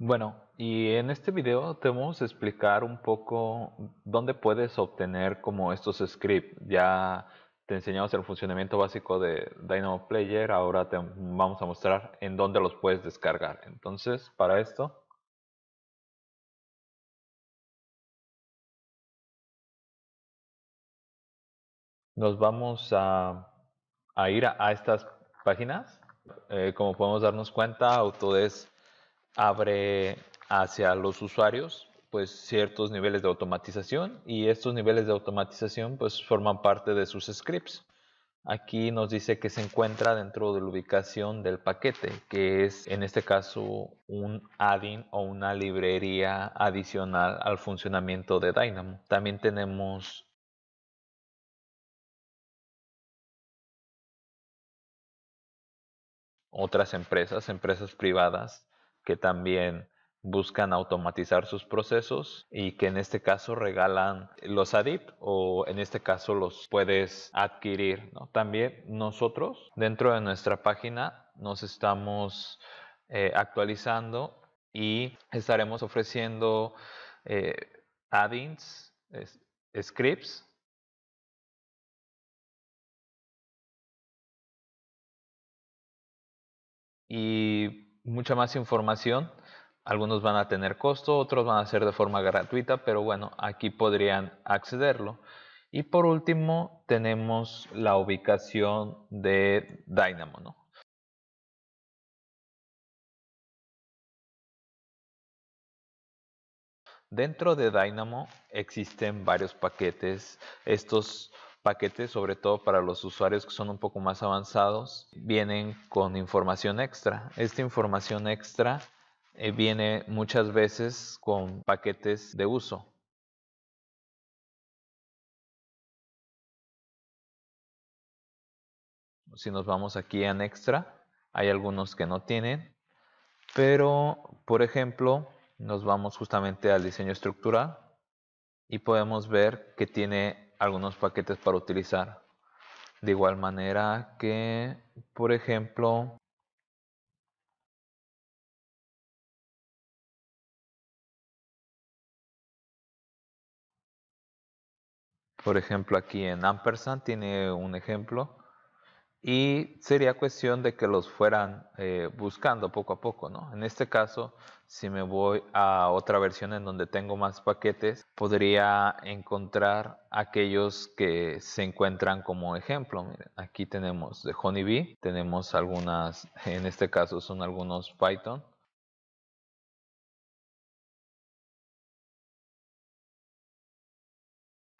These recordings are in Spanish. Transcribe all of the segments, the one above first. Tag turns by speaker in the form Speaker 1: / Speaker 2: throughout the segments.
Speaker 1: Bueno, y en este video te vamos a explicar un poco dónde puedes obtener como estos scripts. Ya te enseñamos el funcionamiento básico de Dynamo Player, ahora te
Speaker 2: vamos a mostrar en dónde los puedes descargar. Entonces, para esto... Nos vamos a, ir a, estas páginas.
Speaker 1: Eh, como podemos darnos cuenta, Autodesk abre hacia los usuarios pues ciertos niveles de automatización y estos niveles de automatización pues forman parte de sus scripts. Aquí nos dice que se encuentra dentro de la ubicación del paquete, que es en este caso un add-in o una
Speaker 2: librería adicional al funcionamiento de Dynamo. También tenemos otras empresas, empresas privadas que también buscan
Speaker 1: automatizar sus procesos y que en este caso regalan los ADIP o en este caso los puedes adquirir. También nosotros dentro de nuestra página nos estamos eh, actualizando y estaremos
Speaker 2: ofreciendo eh, add-ins, scripts y mucha más información. Algunos van a tener
Speaker 1: costo, otros van a ser de forma gratuita, pero bueno, aquí podrían accederlo. Y por
Speaker 2: último, tenemos la ubicación de Dynamo. Dentro de Dynamo existen varios paquetes.
Speaker 1: Estos paquetes, sobre todo para los usuarios que son un poco más avanzados, vienen con información extra. Esta información extra eh, viene muchas veces
Speaker 2: con paquetes de uso. Si nos vamos aquí en extra,
Speaker 1: hay algunos que no tienen, pero por ejemplo, nos vamos justamente al diseño estructural y podemos ver que tiene algunos paquetes para utilizar. De igual manera que, por ejemplo, por ejemplo aquí en ampersand tiene un ejemplo y sería cuestión de que los fueran eh, buscando poco a poco, ¿no? En este caso, si me voy a otra versión en donde tengo más paquetes, podría encontrar aquellos que se encuentran como ejemplo. aquí tenemos de Honeybee, tenemos algunas,
Speaker 2: en este caso son algunos Python,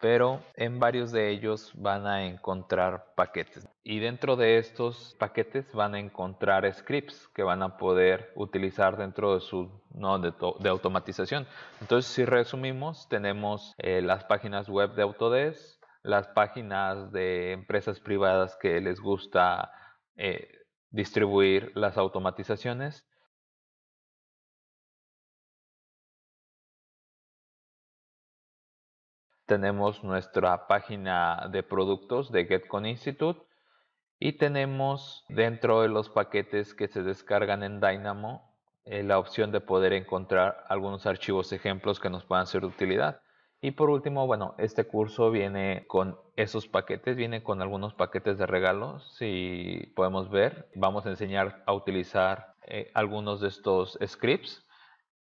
Speaker 2: pero en varios
Speaker 1: de ellos van a encontrar paquetes. Y dentro de estos paquetes van a encontrar scripts que van a poder utilizar dentro de su de, automatización. Entonces, si resumimos, tenemos eh, las páginas web de Autodesk, las páginas de empresas privadas que les gusta eh,
Speaker 2: distribuir las automatizaciones tenemos nuestra página
Speaker 1: de productos de GetCon Institute y tenemos dentro de los paquetes que se descargan en Dynamo eh, la opción de poder encontrar algunos archivos ejemplos que nos puedan ser de utilidad. Y por último, bueno, este curso viene con esos paquetes, viene con algunos paquetes de regalos, si podemos ver. Vamos a enseñar a utilizar eh, algunos de estos scripts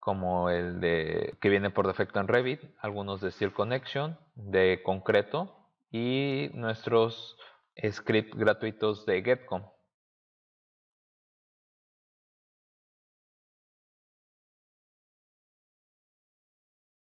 Speaker 1: como el de que viene por defecto en Revit, algunos de Steel Connection, de Concreto
Speaker 2: y nuestros scripts gratuitos de GetCom.